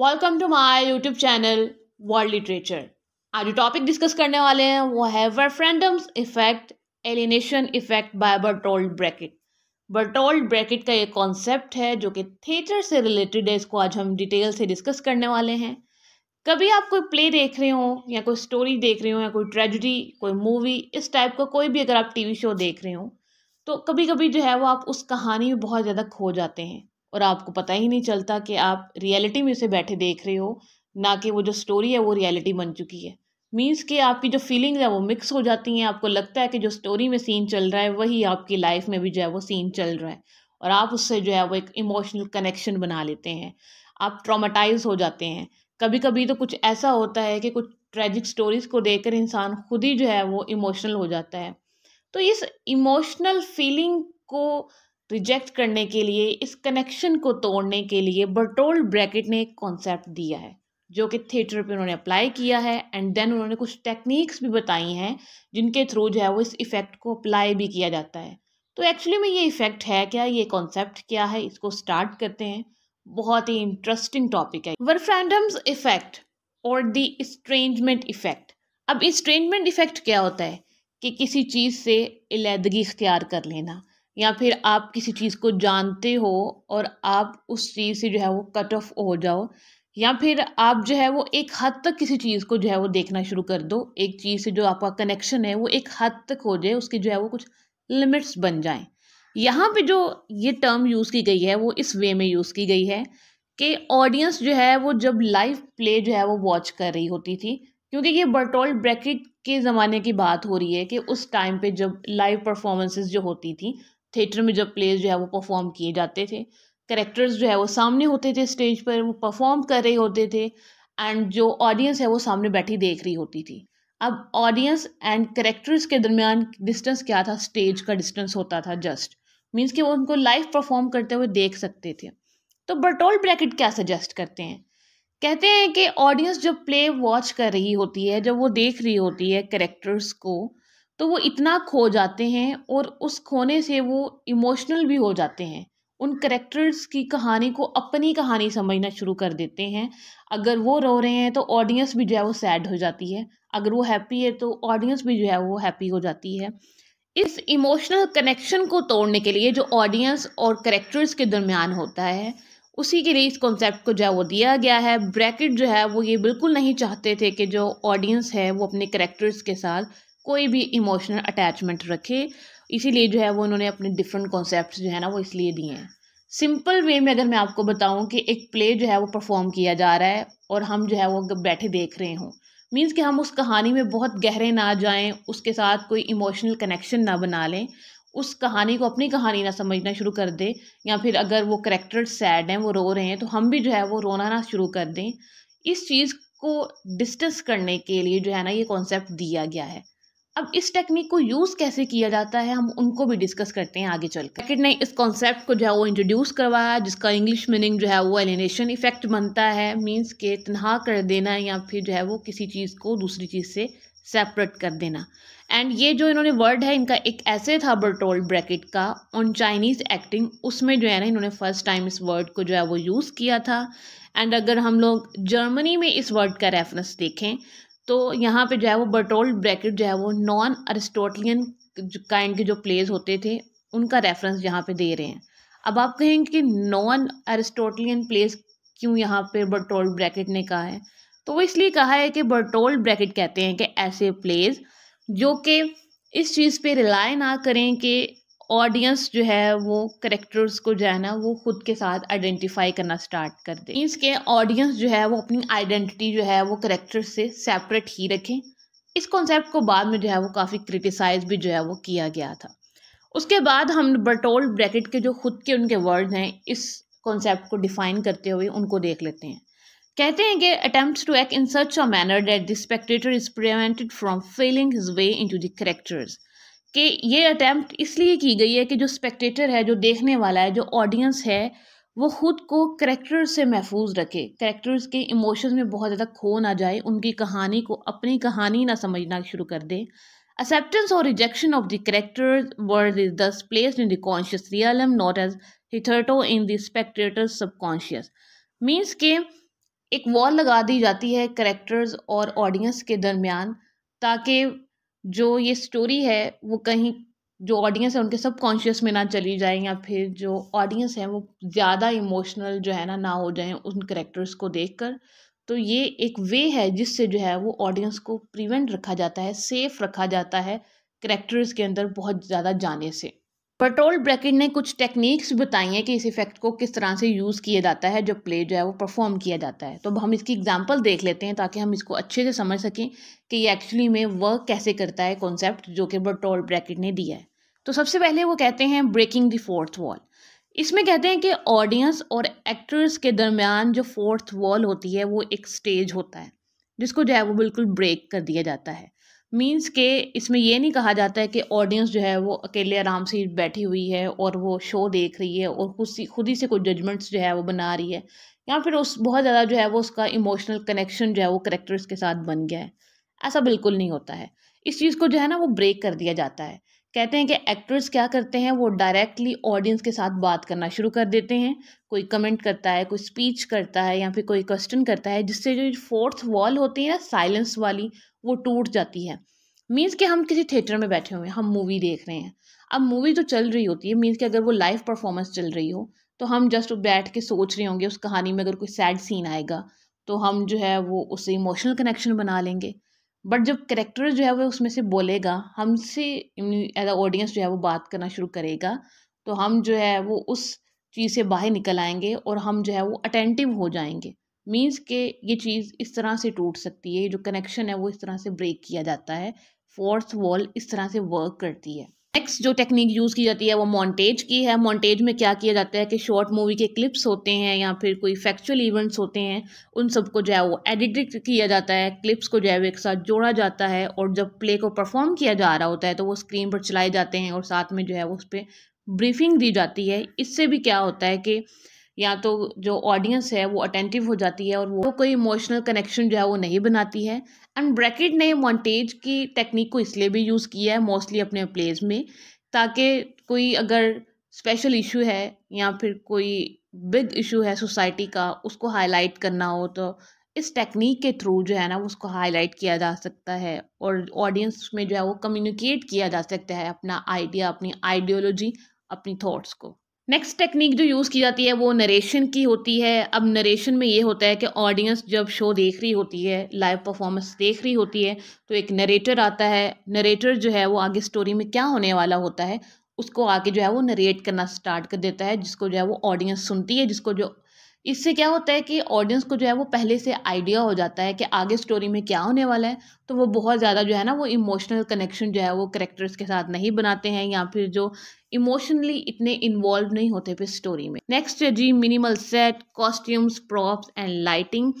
welcome to my YouTube channel world literature आज जो topic discuss करने वाले हैं वो है वर्फ्रेंडम्स effect alienation effect by Bertolt Brecht Bertolt Brecht का एक कॉन्सेप्ट है जो कि थिएटर से रिलेटेड है इसको आज हम डिटेल से डिस्कस करने वाले हैं कभी आप कोई प्ले देख रहे हो या कोई स्टोरी देख रहे हो या कोई ट्रेजिडी कोई मूवी इस टाइप का को कोई भी अगर आप टीवी शो देख रहे हो तो कभी कभी जो है वो आप उस कहानी में बहुत ज़्यादा खो जाते हैं और आपको पता ही नहीं चलता कि आप रियलिटी में उसे बैठे देख रहे हो ना कि वो जो स्टोरी है वो रियलिटी बन चुकी है मीन्स कि आपकी जो फीलिंग्स है वो मिक्स हो जाती हैं आपको लगता है कि जो स्टोरी में सीन चल रहा है वही आपकी लाइफ में भी जो है वो सीन चल रहा है और आप उससे जो है वो एक इमोशनल कनेक्शन बना लेते हैं आप ट्रामाटाइज हो जाते हैं कभी कभी तो कुछ ऐसा होता है कि कुछ ट्रेजिक स्टोरीज को देखकर इंसान खुद ही जो है वो इमोशनल हो जाता है तो इस इमोशनल फीलिंग को रिजेक्ट करने के लिए इस कनेक्शन को तोड़ने के लिए बर्टोल्ड ब्रैकेट ने एक कॉन्सेप्ट दिया है जो कि थिएटर पे उन्होंने अप्लाई किया है एंड देन उन्होंने कुछ टेक्निक्स भी बताई हैं जिनके थ्रू जो है वो इस इफ़ेक्ट को अप्लाई भी किया जाता है तो एक्चुअली में ये इफ़ेक्ट है क्या ये कॉन्सेप्ट क्या है इसको स्टार्ट करते हैं बहुत ही इंटरेस्टिंग टॉपिक है वर्फ्रैंडम्स इफ़ेक्ट और दी स्ट्रेंजमेंट इफ़ेक्ट अब इस्ट्रेंजमेंट इफ़ेक्ट क्या होता है कि किसी चीज़ से इलेदगी इख्तियार कर लेना या फिर आप किसी चीज़ को जानते हो और आप उस चीज़ से जो है वो कट ऑफ हो जाओ या फिर आप जो है वो एक हद तक किसी चीज़ को जो है वो देखना शुरू कर दो एक चीज़ से जो आपका कनेक्शन है वो एक हद तक हो जाए उसकी जो है वो कुछ लिमिट्स बन जाएं यहाँ पे जो ये टर्म यूज़ की गई है वो इस वे में यूज़ की गई है कि ऑडियंस जो है वो जब लाइव प्ले जो है वो वॉच कर रही होती थी क्योंकि ये बर्टोल्ड ब्रैकेट के ज़माने की बात हो रही है कि उस टाइम पे जब लाइव परफॉर्मेंसेस जो होती थी थिएटर में जब प्लेस जो है वो परफॉर्म किए जाते थे करेक्टर्स जो है वो सामने होते थे स्टेज पर वो परफॉर्म कर रहे होते थे एंड जो ऑडियंस है वो सामने बैठी देख रही होती थी अब ऑडियंस एंड करेक्टर्स के दरमियान डिस्टेंस क्या था स्टेज का डिस्टेंस होता था जस्ट मीन्स कि वो उनको लाइव परफॉर्म करते हुए देख सकते थे तो बटोल ब्रैकेट क्या सजेस्ट करते हैं कहते हैं कि ऑडियंस जब प्ले वॉच कर रही होती है जब वो देख रही होती है करेक्टर्स को तो वो इतना खो जाते हैं और उस खोने से वो इमोशनल भी हो जाते हैं उन करेक्टर्स की कहानी को अपनी कहानी समझना शुरू कर देते हैं अगर वो रो रहे हैं तो ऑडियंस भी जो है वो सैड हो जाती है अगर वो हैप्पी है तो ऑडियंस भी जो है वो हैप्पी हो जाती है इस इमोशनल कनेक्शन को तोड़ने के लिए जो ऑडियंस और करेक्टर्स के दरमियान होता है उसी के लिए इस कॉन्सेप्ट को जो है वो दिया गया है ब्रैकेट जो है वो ये बिल्कुल नहीं चाहते थे कि जो ऑडियंस है वो अपने करेक्टर्स के साथ कोई भी इमोशनल अटैचमेंट रखे इसीलिए जो है वो उन्होंने अपने डिफरेंट कॉन्सेप्ट जो है ना वो इसलिए दिए हैं सिंपल वे में अगर मैं आपको बताऊं कि एक प्ले जो है वो परफॉर्म किया जा रहा है और हम जो है वो बैठे देख रहे हों मीन्स कि हम उस कहानी में बहुत गहरे ना जाएं उसके साथ कोई इमोशनल कनेक्शन ना बना लें उस कहानी को अपनी कहानी ना समझना शुरू कर दें या फिर अगर वो करेक्टर सैड हैं वो रो रहे हैं तो हम भी जो है वो रोना ना शुरू कर दें इस चीज़ को डिस्टेंस करने के लिए जो है ना ये कॉन्सेप्ट दिया गया है अब इस टेक्निक को यूज़ कैसे किया जाता है हम उनको भी डिस्कस करते हैं आगे चल कर ने इस कॉन्सेप्ट को जो है वो इंट्रोड्यूस करवाया जिसका इंग्लिश मीनिंग जो है वो एलिनेशन इफेक्ट बनता है मीन्स के तनहा कर देना या फिर जो है वो किसी चीज़ को दूसरी चीज़ से सेपरेट कर देना एंड ये जो इन्होंने वर्ड है इनका एक ऐसे था बर्टोल ब्रैकेट का ऑन चाइनीज़ एक्टिंग उसमें जो है ना इन्होंने फर्स्ट टाइम इस वर्ड को जो है वो यूज़ किया था एंड अगर हम लोग जर्मनी में इस वर्ड का रेफरेंस देखें तो यहाँ पे जो है वो बर्टोल ब्रैकेट जो है वो नॉन अरिस्टोटलियन काइंड के जो प्लेस होते थे उनका रेफरेंस यहाँ पे दे रहे हैं अब आप कहेंगे कि नॉन अरिस्टोटलियन प्लेस क्यों यहाँ पे बर्टोल ब्रैकेट ने कहा है तो वो इसलिए कहा है कि बर्टोल ब्रैकेट कहते हैं कि ऐसे प्लेस जो कि इस चीज़ पे रिलाय ना करें कि ऑडियंस जो है वो करेक्टर्स को जो है ना वो खुद के साथ आइडेंटिफाई करना स्टार्ट कर दे मीन्स के ऑडियंस जो है वो अपनी आइडेंटिटी जो है वो करेक्टर्स से सेपरेट ही रखें इस कॉन्सेप्ट को बाद में जो है वो काफ़ी क्रिटिसाइज भी जो है वो किया गया था उसके बाद हम बटोल ब्रैकेट के जो खुद के उनके वर्ड हैं इस कॉन्सेप्ट को डिफाइन करते हुए उनको देख लेते हैं कहते हैं कि attempt to act in such a manner that the spectator is prevented from feeling his way in the characters कि ये अटैम्प्ट इसलिए की गई है कि जो स्पेक्टेटर है जो देखने वाला है जो ऑडियंस है वो ख़ुद को करेक्टर से महफूज रखे करेक्टर्स के इमोशंस में बहुत ज़्यादा खो ना जाए उनकी कहानी को अपनी कहानी ना समझना शुरू कर दे एक्सेप्टेंस और rejection of the characters word is thus place in the conscious realm not as hitherto in the spectator's subconscious means के एक वॉल लगा दी जाती है करेक्टर्स और ऑडियंस के दरमियान ताकि जो ये स्टोरी है वो कहीं जो ऑडियंस है उनके सब कॉन्शियस में ना चली जाए या फिर जो ऑडियंस है वो ज़्यादा इमोशनल जो है ना ना हो जाए उन करेक्टर्स को देख कर तो ये एक वे है जिससे जो है वो ऑडियंस को प्रिवेंट रखा जाता है सेफ रखा जाता है करेक्टर्स के अंदर बहुत ज़्यादा जाने से पेट्रोल ब्रैकेट ने कुछ टेक्निक्स बताई हैं कि इस इफेक्ट को किस तरह से यूज़ किया जाता है जो प्ले जो है वो परफॉर्म किया जाता है तो अब हम इसकी एग्जांपल देख लेते हैं ताकि हम इसको अच्छे से समझ सकें कि ये एक्चुअली में वर्क कैसे करता है कॉन्सेप्ट जो कि पेट्रोल ब्रैकेट ने दिया है तो सबसे पहले वो कहते हैं ब्रेकिंग द फोर्थ वॉल इसमें कहते हैं कि ऑडियंस और एक्टर्स के दरमियान जो फोर्थ वॉल होती है वो एक स्टेज होता है जिसको जो है वो बिल्कुल ब्रेक कर दिया जाता है मीन्स के इसमें ये नहीं कहा जाता है कि ऑडियंस जो है वो अकेले आराम से बैठी हुई है और वो शो देख रही है और खुद सी खुद ही से कोई जजमेंट्स जो है वो बना रही है या फिर उस बहुत ज़्यादा जो है वो उसका इमोशनल कनेक्शन जो है वो करेक्टर्स के साथ बन गया है ऐसा बिल्कुल नहीं होता है इस चीज़ को जो है ना वो ब्रेक कर दिया जाता है कहते हैं कि एक्टर्स क्या करते हैं वो डायरेक्टली ऑडियंस के साथ बात करना शुरू कर देते हैं कोई कमेंट करता है कोई स्पीच करता है या फिर कोई क्वेश्चन करता है जिससे जो फोर्थ वॉल होती है ना साइलेंस वाली वो टूट जाती है मीन्स कि हम किसी थिएटर में बैठे हुए हैं हम मूवी देख रहे हैं अब मूवी तो चल रही होती है मीन्स कि अगर वो लाइव परफॉर्मेंस चल रही हो तो हम जस्ट बैठ के सोच रहे होंगे उस कहानी में अगर कोई सैड सीन आएगा तो हम जो है वो उससे इमोशनल कनेक्शन बना लेंगे बट जब करेक्टर जो है वो उसमें से बोलेगा हमसे एज अ ऑडियंस जो है वो बात करना शुरू करेगा तो हम जो है वो उस चीज़ से बाहर निकल आएंगे और हम जो है वो अटेंटिव हो जाएंगे मीन्स के ये चीज़ इस तरह से टूट सकती है जो कनेक्शन है वो इस तरह से ब्रेक किया जाता है फोर्थ वॉल इस तरह से वर्क करती है नेक्स्ट जो टेक्निक यूज़ की जाती है वो मॉन्टेज की है मॉन्टेज में क्या किया जाता है कि शॉर्ट मूवी के क्लिप्स होते हैं या फिर कोई फैक्चुअल इवेंट्स होते हैं उन सबको जो है वो एडिट किया जाता है क्लिप्स को जो है वो एक साथ जोड़ा जाता है और जब प्ले को परफॉर्म किया जा रहा होता है तो वो स्क्रीन पर चलाए जाते हैं और साथ में जो है वो उस पर ब्रीफिंग दी जाती है इससे भी क्या होता है कि या तो जो ऑडियंस है वो अटेंटिव हो जाती है और वो कोई इमोशनल कनेक्शन जो है वो नहीं बनाती है एंड ब्रैकेट ने मॉन्टेज की टेक्निक को इसलिए भी यूज़ किया है मोस्टली अपने प्लेज में ताकि कोई अगर स्पेशल इशू है या फिर कोई बिग इशू है सोसाइटी का उसको हाईलाइट करना हो तो इस टेक्निक के थ्रू जो है ना उसको हाईलाइट किया जा सकता है और ऑडियंस में जो है वो कम्युनिकेट किया जा सकता है अपना आइडिया अपनी आइडियोलॉजी अपनी थॉट्स को नेक्स्ट टेक्निक जो यूज़ की जाती है वो नरेशन की होती है अब नरेशन में ये होता है कि ऑडियंस जब शो देख रही होती है लाइव परफॉर्मेंस देख रही होती है तो एक नरेटर आता है नरेटर जो है वो आगे स्टोरी में क्या होने वाला होता है उसको आगे जो है वो नरेट करना स्टार्ट कर देता है जिसको जो है वो ऑडियंस सुनती है जिसको जो इससे क्या होता है कि ऑडियंस को जो है वो पहले से आइडिया हो जाता है कि आगे स्टोरी में क्या होने वाला है तो वो बहुत ज़्यादा जो है ना वो इमोशनल कनेक्शन जो है वो करेक्टर्स के साथ नहीं बनाते हैं या फिर जो इमोशनली इतने इन्वॉल्व नहीं होते फिर स्टोरी में नेक्स्ट है जी minimal set costumes props and lighting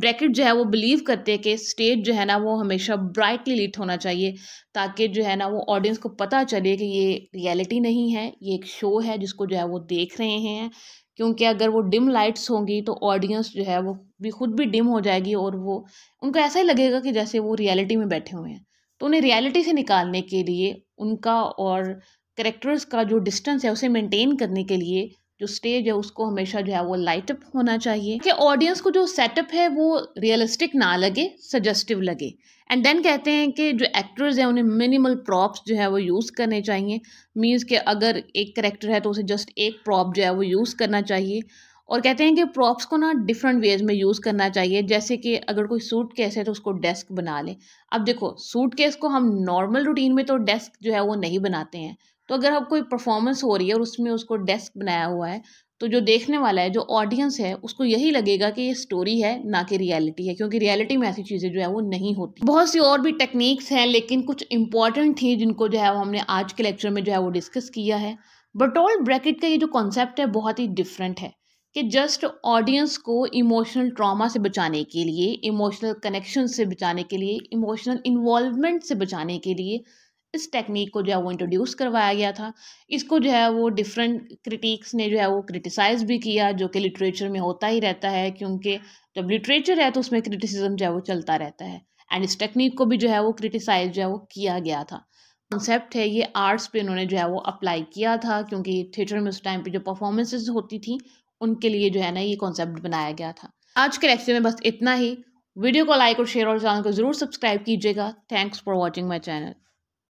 Brecht जो है वो बिलीव करते हैं कि स्टेज जो है ना वो हमेशा ब्राइटली लिट होना चाहिए ताकि जो है ना वो ऑडियंस को पता चले कि ये रियलिटी नहीं है ये एक शो है जिसको जो है वो देख रहे हैं क्योंकि अगर वो डिम लाइट्स होंगी तो ऑडियंस जो है वो भी खुद भी डिम हो जाएगी और वो उनको ऐसा ही लगेगा कि जैसे वो रियलिटी में बैठे हुए हैं तो उन्हें रियलिटी से निकालने के लिए उनका और करेक्टर्स का जो डिस्टेंस है उसे मेंटेन करने के लिए जो स्टेज है उसको हमेशा जो है वो लाइटअप होना चाहिए कि ऑडियंस को जो सेटअप है वो रियलिस्टिक ना लगे सजेस्टिव लगे एंड देन कहते हैं कि जो एक्टर्स हैं उन्हें मिनिमल प्रॉप्स जो है वो यूज़ करने चाहिए मीन्स के अगर एक करेक्टर है तो उसे जस्ट एक प्रॉप जो है वो यूज़ करना चाहिए और कहते हैं कि प्रॉप्स को ना डिफरेंट वेज में यूज़ करना चाहिए जैसे कि अगर कोई सूट केस है तो उसको डेस्क बना लें अब देखो सूट केस को हम नॉर्मल रूटीन में तो डेस्क जो है वो नहीं बनाते हैं तो अगर अब कोई परफॉर्मेंस हो रही है और उसमें उसको डेस्क बनाया हुआ है तो जो देखने वाला है जो ऑडियंस है उसको यही लगेगा कि ये स्टोरी है ना कि रियलिटी है क्योंकि रियलिटी में ऐसी चीज़ें जो है वो नहीं होती बहुत सी और भी टेक्निक्स हैं लेकिन कुछ इंपॉर्टेंट थी जिनको जो है वो हमने आज के लेक्चर में जो है वो डिस्कस किया है बटोल ब्रैकेट का ये जो कॉन्सेप्ट है बहुत ही डिफरेंट है कि जस्ट ऑडियंस को इमोशनल ट्रामा से बचाने के लिए इमोशनल कनेक्शन से बचाने के लिए इमोशनल इन्वॉल्वमेंट से बचाने के लिए इस टेक्निक को जो है वो इंट्रोड्यूस करवाया गया था इसको जो है वो डिफरेंट क्रिटिक्स ने जो है वो क्रिटिसाइज़ भी किया जो कि लिटरेचर में होता ही रहता है क्योंकि जब लिटरेचर है तो उसमें क्रिटिसिज्म जो है वो चलता रहता है एंड इस टेक्निक को भी जो है वो क्रिटिसाइज जो है वो किया गया था कॉन्सेप्ट है ये आर्ट्स पे इन्होंने जो है वो अप्लाई किया था क्योंकि थिएटर में उस टाइम पे जो परफॉर्मेंसेज होती थी उनके लिए जो है ना ये कॉन्सेप्ट बनाया गया था आज के लेक्चर में बस इतना ही वीडियो को लाइक और शेयर और चैनल को ज़रूर सब्सक्राइब कीजिएगा thanks for watching my channel